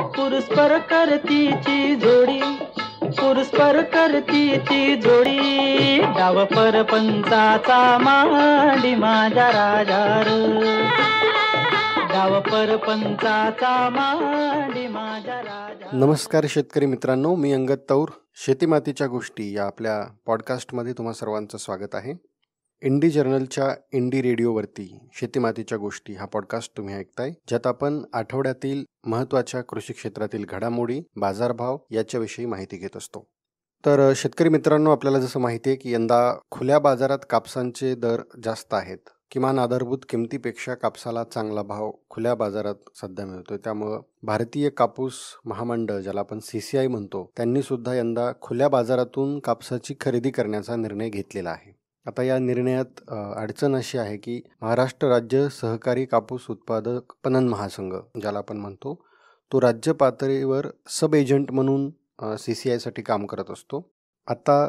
पुरस्पर करतीची जोडी पुरस्पर ती जोडी डाव पर पंचाचा मांडी माझ्या राजार पर नमस्कार शेतकरी मित्रांनो मी अंगद तौर शेतीमातीच्या गोष्टी या आपल्या पॉडकास्टमध्ये तुम्हा सर्वांचं स्वागत आहे इंडी जर्नलच्या इंडी रेडिओवरती शेतीमातीच्या गोष्टी हा पॉडकास्ट तुम्ही ऐकताय ज्यात आपण आठवड्यातील महत्वाच्या कृषी क्षेत्रातील घडामोडी बाजारभाव याच्याविषयी माहिती घेत असतो तर शेतकरी मित्रांनो आपल्याला जसं माहिती आहे की यंदा खुल्या बाजारात कापसांचे दर जास्त आहेत किमान आधारभूत किमतीपेक्षा कापसाला चांगला भाव खुल्या बाजारात सध्या मिळतो त्यामुळं भारतीय कापूस महामंडळ ज्याला आपण सी सी आय म्हणतो त्यांनी सुद्धा यंदा खुल्या बाजारातून कापसाची खरेदी करण्याचा निर्णय घेतलेला आहे आता या निर्णयात अडचण अशी आहे की महाराष्ट्र राज्य सहकारी कापूस उत्पादक पणन महासंघ ज्याला आपण म्हणतो तो राज्य पातळीवर सब एजंट म्हणून सी सी आयसाठी काम करत असतो आता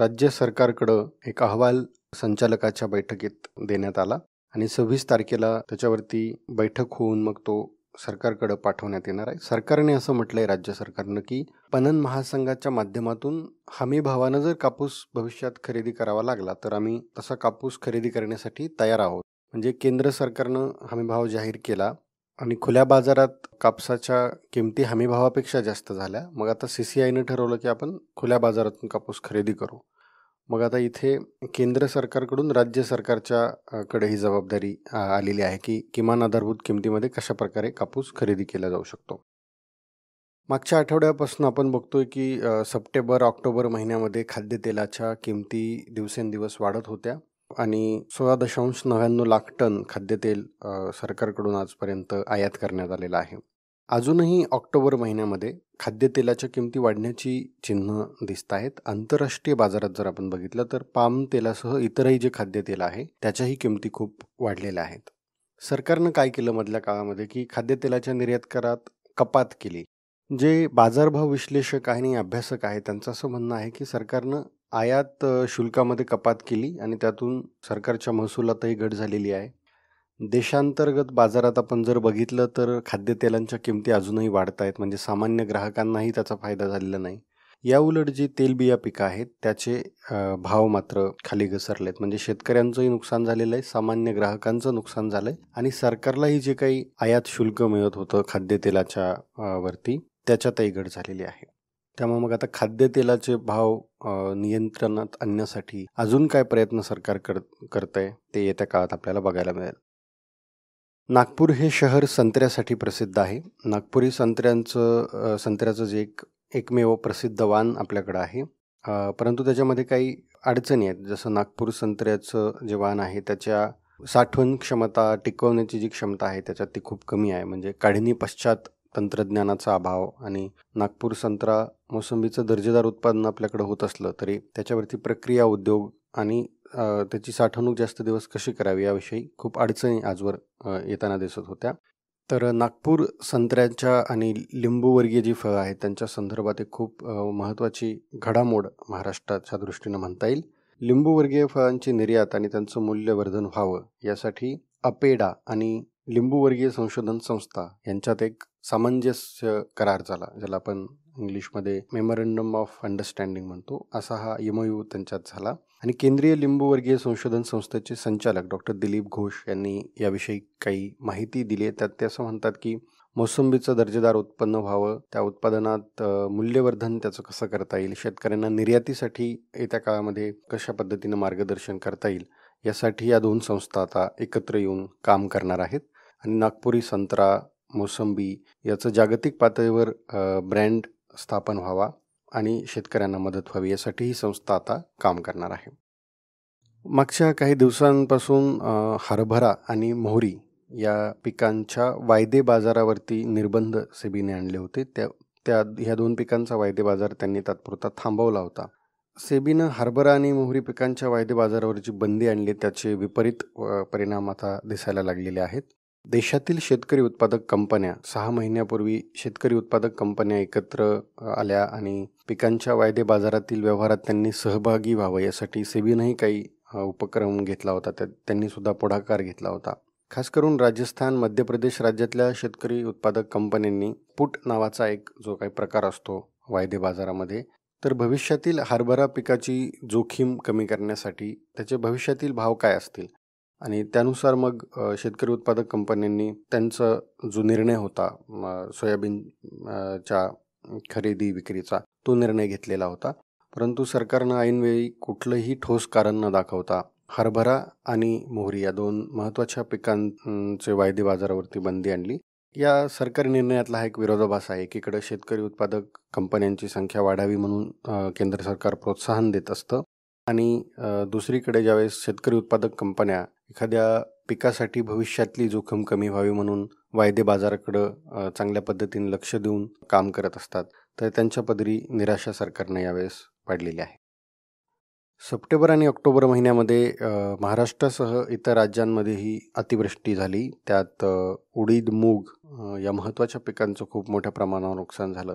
राज्य सरकारकडं एक अहवाल संचालकाच्या बैठकीत देण्यात आला आणि सव्वीस तारखेला त्याच्यावरती बैठक होऊन मग तो सरकारकडं पाठवण्यात येणार आहे सरकारने असं म्हटलं आहे राज्य सरकारनं की पणन महासंघाच्या माध्यमातून हमीभावानं भावानं जर कापूस भविष्यात खरेदी करावा लागला तर आम्ही तसा कापूस खरेदी करण्यासाठी तयार आहोत म्हणजे केंद्र सरकारनं हमीभाव जाहीर केला आणि खुल्या बाजारात कापसाच्या किमती हमीभावापेक्षा जास्त झाल्या मग आता सी सी आयनं ठरवलं की आपण खुल्या बाजारातून कापूस खरेदी करू मग आता इथे केंद्र सरकारकडून राज्य सरकारच्या कडे ही जबाबदारी आलेली आहे की किमान आधारभूत किमतीमध्ये कशाप्रकारे कापूस खरेदी केला जाऊ शकतो मागच्या आठवड्यापासून आपण बघतोय की सप्टेंबर ऑक्टोबर महिन्यामध्ये खाद्यतेलाच्या किमती दिवसेंदिवस वाढत होत्या आणि सोळा दशांश नव्याण्णव लाख टन खाद्यतेल सरकारकडून आजपर्यंत आयात करण्यात आलेलं आहे अजूनही ऑक्टोबर महिन्यामध्ये खाद्यतेलाच्या किमती वाढण्याची चिन्ह दिसत आहेत आंतरराष्ट्रीय बाजारात जर आपण बघितलं तर पाम तेलासह इतरही जे खाद्यतेल आहे त्याच्याही किमती खूप वाढलेल्या आहेत सरकारनं काय केलं मधल्या काळामध्ये की खाद्यतेलाच्या निर्यात करात कपात केली जे बाजारभाव विश्लेषक आहे आणि अभ्यासक आहे त्यांचं असं म्हणणं आहे की सरकारनं आयात शुल्कामध्ये कपात केली आणि त्यातून सरकारच्या महसुलातही घट झालेली आहे देशांतर्गत बाजारात आपण जर बघितलं तर खाद्यतेलांच्या किमती अजूनही वाढत आहेत म्हणजे सामान्य ग्राहकांनाही त्याचा फायदा झालेला नाही याउलट जे तेलबिया पिकं आहेत त्याचे भाव मात्र खाली घसरले आहेत म्हणजे शेतकऱ्यांचंही नुकसान झालेलं आहे सामान्य ग्राहकांचं नुकसान झालं आहे आणि सरकारलाही जे काही आयात शुल्क मिळत होतं खाद्यतेलाच्या वरती त्याच्यातही घट झालेली आहे त्यामुळे मग आता खाद्यतेलाचे भाव नियंत्रणात आणण्यासाठी अजून काय प्रयत्न सरकार कर करत आहे ते येत्या काळात आपल्याला बघायला मिळेल नागपूर हे शहर संत्र्यासाठी प्रसिद्ध आहे नागपुरी संत्र्यांचं संत्र्याचं जे एक एकमेव प्रसिद्ध वान आपल्याकडं आहे परंतु त्याच्यामध्ये काही अडचणी आहेत जसं नागपूर संत्र्याचं जे वान आहे त्याच्या साठवण क्षमता टिकवण्याची जी क्षमता आहे त्याच्यात ती खूप कमी आहे म्हणजे काढणी पश्चात तंत्रज्ञानाचा अभाव आणि नागपूर संत्रा मोसंबीचं दर्जेदार उत्पादन आपल्याकडं होत असलं तरी त्याच्यावरती प्रक्रिया उद्योग आणि त्याची साठवणूक जास्त दिवस कशी करावी याविषयी खूप अडचणी आजवर येताना दिसत होत्या तर नागपूर संत्र्यांच्या आणि लिंबूवर्गीय जी फळं आहेत त्यांच्या संदर्भात एक खूप महत्त्वाची घडामोड महाराष्ट्राच्या दृष्टीनं म्हणता येईल लिंबूवर्गीय फळांची निर्यात आणि त्यांचं मूल्यवर्धन व्हावं यासाठी अपेडा आणि लिंबूवर्गीय संशोधन संस्था यांच्यात एक सामंजस्य करार झाला ज्याला आपण इंग्लिशमध्ये मेमोरंडम ऑफ अंडरस्टँडिंग म्हणतो असा हा यमयू त्यांच्यात झाला आणि केंद्रीय लिंबूवर्गीय संशोधन संस्थेचे संचालक डॉक्टर दिलीप घोष यांनी याविषयी काही माहिती दिली आहे त्यात ते असं म्हणतात की मोसंबीचं दर्जेदार उत्पन्न व्हावं त्या उत्पादनात मूल्यवर्धन त्याचं कसं करता येईल शेतकऱ्यांना निर्यातीसाठी येत्या काळामध्ये कशा पद्धतीनं मार्गदर्शन करता येईल यासाठी या दोन संस्था आता एकत्र येऊन काम करणार आहेत आणि नागपुरी संत्रा मोसंबी याचं जागतिक पातळीवर ब्रँड स्थापन व्हावा आणि शेतकऱ्यांना मदत व्हावी यासाठी ही संस्था आता काम करणार आहे मागच्या काही दिवसांपासून हरभरा आणि मोहरी या पिकांच्या वायदे बाजारावरती निर्बंध सेबीने आणले होते त्या त्या ह्या दोन पिकांचा वायदे बाजार त्यांनी तात्पुरता थांबवला होता सेबीनं हरभरा आणि मोहरी पिकांच्या वायदे बाजारावर जी बंदी आणली त्याचे विपरीत परिणाम आता दिसायला लागलेले आहेत देशातील शेतकरी उत्पादक कंपन्या सहा महिन्यापूर्वी शेतकरी उत्पादक कंपन्या एकत्र आल्या आणि पिकांच्या वायदे बाजारातील व्यवहारात त्यांनी सहभागी व्हावं यासाठी सेबीनंही काही उपक्रम घेतला होता त्यात त्यांनी सुद्धा पुढाकार घेतला होता खास करून राजस्थान मध्य प्रदेश राज्यातल्या शेतकरी उत्पादक कंपन्यांनी पुट नावाचा एक जो काही प्रकार असतो वायदे बाजारामध्ये तर भविष्यातील हरभरा पिकाची जोखीम कमी करण्यासाठी त्याचे भविष्यातील भाव काय असतील आणि त्यानुसार मग शेतकरी उत्पादक कंपन्यांनी त्यांचा जो निर्णय होता सोयाबीनच्या खरेदी विक्रीचा तो निर्णय घेतलेला होता परंतु सरकारनं ऐनवेळी कुठलंही ठोस कारण न दाखवता हरभरा आणि मोहरी या दोन महत्त्वाच्या पिकांचे वायदे बाजारावरती बंदी आणली या सरकारी निर्णयातला हा एक विरोधाभास आहे एकीकडे शेतकरी उत्पादक कंपन्यांची संख्या वाढावी म्हणून केंद्र सरकार प्रोत्साहन देत असतं आणि दुसरीकडे ज्यावेळेस शेतकरी उत्पादक कंपन्या एखाद्या पिकासाठी भविष्यातली जोखीम कमी व्हावी म्हणून वायदे बाजाराकडं चांगल्या पद्धतीने लक्ष देऊन काम करत असतात तर त्यांच्या पदरी निराशा सरकारने यावेळेस पाडलेली आहे सप्टेंबर आणि ऑक्टोबर महिन्यामध्ये महाराष्ट्रासह इतर राज्यांमध्येही अतिवृष्टी झाली त्यात उडीद मूग या महत्त्वाच्या पिकांचं खूप मोठ्या प्रमाणावर नुकसान झालं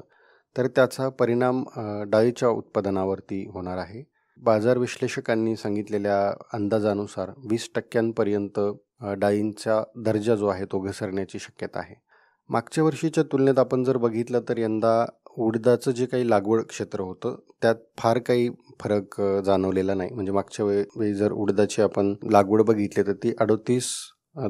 तर त्याचा परिणाम डाळीच्या उत्पादनावरती होणार आहे बाजार विश्लेषकांनी सांगितलेल्या अंदाजानुसार वीस टक्क्यांपर्यंत डाळींचा दर्जा जो आहे तो घसरण्याची शक्यता आहे मागच्या वर्षीच्या तुलनेत आपण जर बघितलं तर यंदा उडदाचं जे काही लागवड क्षेत्र होतं त्यात फार काही फरक जाणवलेला नाही म्हणजे मागच्या वे वेळी जर उडदाची आपण लागवड बघितली तर ती अडोतीस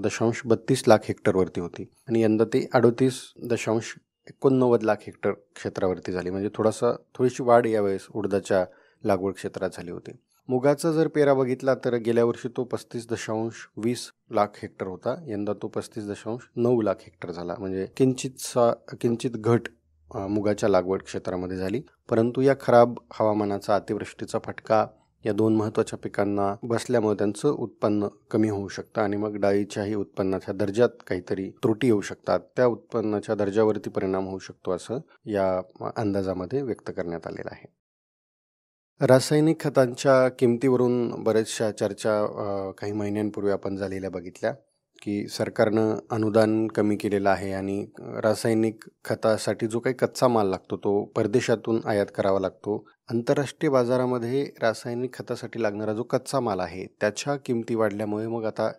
दशांश बत्तीस लाख हेक्टरवरती होती आणि यंदा ती अडोतीस दशांश एकोणनव्वद लाख हेक्टर क्षेत्रावरती झाली म्हणजे थोडासा थोडीशी वाढ यावेळेस उडदाच्या लागवड क्षेत्रात झाले होते मुगाचा जर पेरा बघितला तर गेल्या वर्षी तो पस्तीस दशांश वीस लाख हेक्टर होता यंदा तो पस्तीस दशांश नऊ लाख हेक्टर झाला म्हणजे किंचित किंचित घट मुगाच्या लागवड क्षेत्रामध्ये झाली परंतु या खराब हवामानाचा अतिवृष्टीचा फटका या दोन महत्त्वाच्या पिकांना बसल्यामुळे त्यांचं उत्पन्न कमी होऊ शकतं आणि मग डाळीच्याही उत्पन्नाच्या दर्जात काहीतरी त्रुटी येऊ शकतात त्या उत्पन्नाच्या दर्जावरती परिणाम होऊ शकतो असं या अंदाजामध्ये व्यक्त करण्यात आलेलं आहे रासायनिक खतांच्या किमतीवरून बऱ्याचशा चर्चा काही महिन्यांपूर्वी आपण झालेल्या बघितल्या की सरकारनं अनुदान कमी केलेलं आहे आणि रासायनिक खतासाठी जो काही कच्चा माल लागतो तो परदेशातून आयात करावा लागतो आंतरराष्ट्रीय बाजारामध्ये रासायनिक खतासाठी लागणारा जो कच्चा माल आहे त्याच्या किमती वाढल्यामुळे मग आता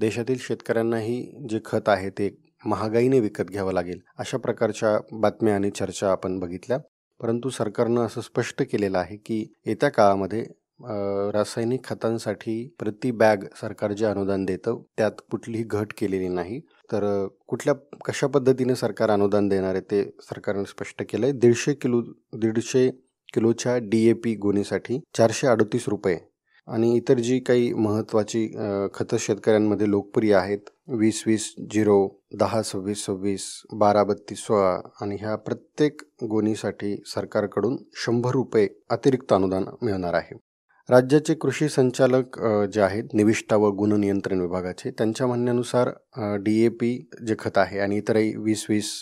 देशातील शेतकऱ्यांनाही जे खत आहे ते महागाईने विकत घ्यावं लागेल अशा प्रकारच्या बातम्या आणि चर्चा आपण बघितल्या परंतु सरकारनं असं स्पष्ट केलेलं आहे की येत्या काळामध्ये रासायनिक खतांसाठी प्रति बॅग सरकार जे अनुदान देतं त्यात कुठलीही घट केलेली नाही तर कुठल्या कशा पद्धतीने सरकार अनुदान देणार आहे ते सरकारनं स्पष्ट केलं आहे दीडशे किलो दीडशे किलोच्या डी ए पी गोणीसाठी चारशे अडतीस रुपये आणि इतर जी काही महत्त्वाची खतं शेतकऱ्यांमध्ये लोकप्रिय आहेत वीस वीस झिरो दहा सव्वीस सव्वीस बारा बत्तीस सोळा आणि ह्या प्रत्येक गोणीसाठी सरकारकडून शंभर रुपये अतिरिक्त अनुदान मिळणार आहे राज्याचे कृषी संचालक जे आहेत निविष्ठा व गुणनियंत्रण विभागाचे त्यांच्या म्हणण्यानुसार डी ए पी जे खत आहे आणि इतरही वीस वीस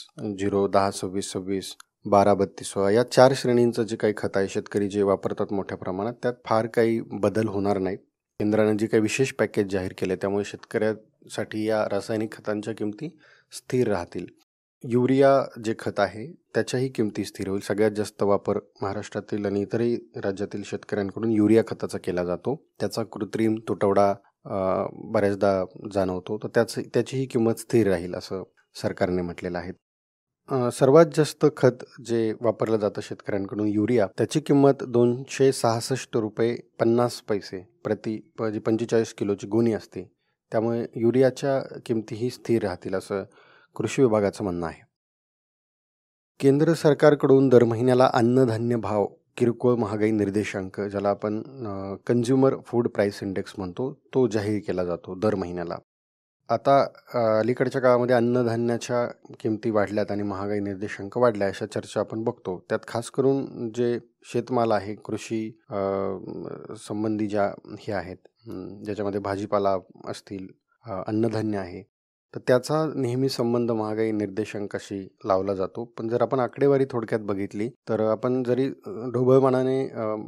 झिरो दहा सव्वीस सव्वीस बारा बत्तीस सोळा या चार श्रेणींचं जे काही खत आहे शेतकरी जे वापरतात मोठ्या प्रमाणात त्यात फार काही बदल होणार नाहीत केंद्राने जे काही विशेष पॅकेज जाहीर केले त्यामुळे शेतकऱ्यासाठी या रासायनिक खतांच्या किमती स्थिर राहतील युरिया जे खत आहे त्याच्याही किमती स्थिर होईल सगळ्यात जास्त वापर महाराष्ट्रातील आणि इतरही राज्यातील शेतकऱ्यांकडून युरिया खताचा केला जातो त्याचा कृत्रिम तुटवडा बऱ्याचदा जाणवतो तर त्याच त्याचीही किंमत स्थिर राहील असं सरकारने म्हटलेलं आहे सर्वात जास्त खत जे वापरलं जातं शेतकऱ्यांकडून युरिया त्याची किंमत दोनशे सहासष्ट रुपये पन्नास पैसे प्रति जी म्हणजे पंचेचाळीस किलोची गुणी असते त्यामुळे युरियाच्या किमतीही स्थिर राहतील असं कृषी विभागाचं म्हणणं आहे केंद्र सरकारकडून दर महिन्याला अन्नधान्य भाव किरकोळ महागाई निर्देशांक ज्याला आपण कन्झ्युमर फूड प्राईस इंडेक्स म्हणतो तो जाहीर केला जातो दर महिन्याला आता अलीकडच्या काळामध्ये अन्नधान्याच्या किमती वाढल्यात आणि महागाई निर्देशांक वाढल्या अशा चर्चा आपण बघतो त्यात खास करून जे शेतमाल आहे कृषी संबंधी ज्या हे आहेत ज्याच्यामध्ये भाजीपाला असतील अन्नधान्य आहे तर त्याचा नेहमी संबंध महागाई निर्देशांकाशी लावला जातो पण जर आपण आकडेवारी थोडक्यात बघितली तर आपण जरी ढोबळमानाने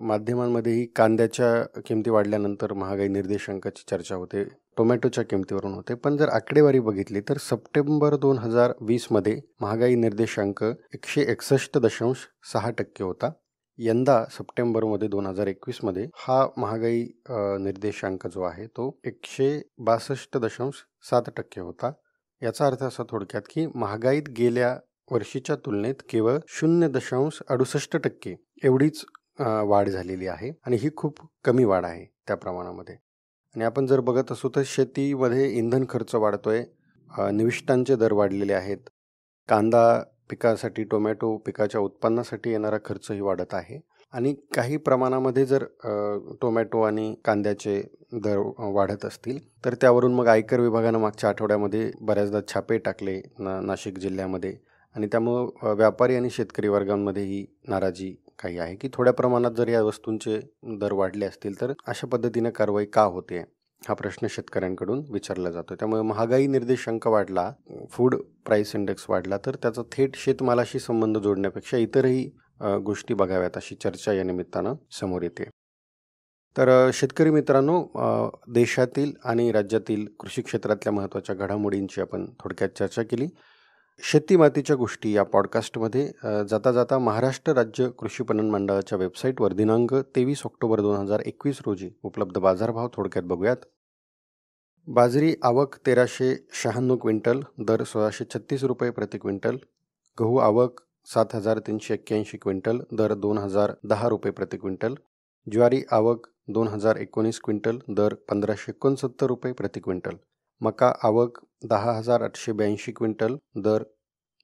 माध्यमांमध्येही कांद्याच्या किमती वाढल्यानंतर महागाई निर्देशांकाची चर्चा होते टोमॅटोच्या किमतीवरून होते पण जर आकडेवारी बघितली तर सप्टेंबर दोन हजार वीसमध्ये महागाई निर्देशांक एकशे एकसष्ट दशांश सहा टक्के होता यंदा सप्टेंबरमध्ये दोन हजार एकवीसमध्ये हा महागाई निर्देशांक जो आहे तो एकशे बासष्ट दशांश सात टक्के होता याचा अर्थ असा थोडक्यात की महागाईत गेल्या वर्षीच्या तुलनेत केवळ शून्य दशांश अडुसष्ट टक्के एवढीच वाढ झालेली आहे आणि ही खूप कमी वाढ आहे त्या प्रमाणामध्ये आणि आपण जर बघत असू तर शेतीमध्ये इंधन खर्च वाढतो आहे निविष्टांचे दर वाढलेले आहेत कांदा पिकासाठी टोमॅटो पिकाच्या उत्पन्नासाठी येणारा खर्चही वाढत आहे आणि काही प्रमाणामध्ये जर टोमॅटो आणि कांद्याचे दर वाढत असतील तर त्यावरून मग आयकर विभागानं मागच्या आठवड्यामध्ये बऱ्याचदा छापे टाकले ना नाशिक जिल्ह्यामध्ये आणि त्यामुळं व्यापारी आणि शेतकरी वर्गांमध्ये ही नाराजी काही आहे की थोड्या प्रमाणात जर या वस्तूंचे दर वाढले असतील तर अशा पद्धतीने कारवाई का होते हा प्रश्न शेतकऱ्यांकडून विचारला जातो त्यामुळे महागाई निर्देशांक वाढला फूड प्राइस इंडेक्स वाढला तर त्याचा थेट शेतमालाशी संबंध जोडण्यापेक्षा इतरही गोष्टी बघाव्यात अशी चर्चा या निमित्तानं समोर येते तर शेतकरी मित्रांनो देशातील आणि राज्यातील कृषी क्षेत्रातल्या महत्त्वाच्या घडामोडींची आपण थोडक्यात चर्चा केली शेती मातीच्या गोष्टी या पॉडकास्टमध्ये जाता जाता महाराष्ट्र राज्य कृषी पणन मंडळाच्या वेबसाईटवर दिनांक तेवीस ऑक्टोबर दोन हजार एकवीस रोजी उपलब्ध बाजारभाव थोडक्यात बघूयात बाजरी आवक तेराशे शहाण्णव क्विंटल दर सोळाशे छत्तीस रुपये प्रति क्विंटल गहू आवक सात हजार तीनशे एक्क्याऐंशी क्विंटल दर दोन हजार दहा रुपये प्रति क्विंटल ज्वारी आवक दोन हजार एकोणीस क्विंटल दर पंधराशे एकोणसत्तर रुपये प्रति क्विंटल मका आवक दहा हजार आठशे ब्याऐंशी क्विंटल दर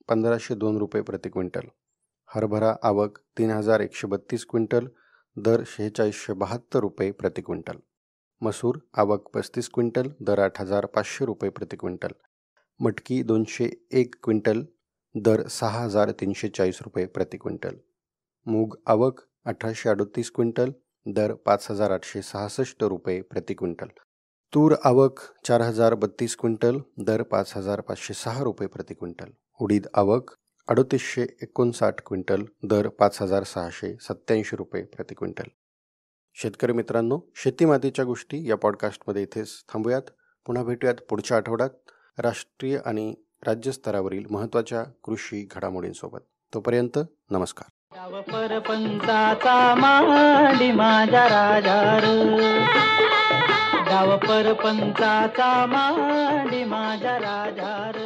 पंधराशे दोन रुपये प्रति क्विंटल हरभरा आवक तीन हजार एकशे बत्तीस क्विंटल दर शेहेचाळीसशे बहात्तर रुपये प्रति क्विंटल मसूर आवक पस्तीस क्विंटल दर आठ हजार पाचशे रुपये प्रति क्विंटल मटकी दोनशे एक क्विंटल दर सहा हजार तीनशे चाळीस रुपये प्रति क्विंटल मूग आवक अठराशे अडतीस क्विंटल दर पाच हजार आठशे सहासष्ट रुपये प्रति क्विंटल तूर आवक चार हजार बत्तीस क्विंटल दर पाच हजार पाचशे सहा रुपये प्रति क्विंटल उडीद आवक अडतीसशे एकोणसाठ क्विंटल दर पाच हजार सहाशे सत्याऐंशी रुपये प्रति क्विंटल शेतकरी मित्रांनो शेतीमातीच्या गोष्टी या पॉडकास्टमध्ये इथेच थांबूयात पुन्हा भेटूयात पुढच्या आठवड्यात राष्ट्रीय आणि राज्यस्तरावरील महत्त्वाच्या कृषी घडामोडींसोबत तोपर्यंत नमस्कार परपंचा माली माझा राजा गाव परपंचा मांडी माझा राजा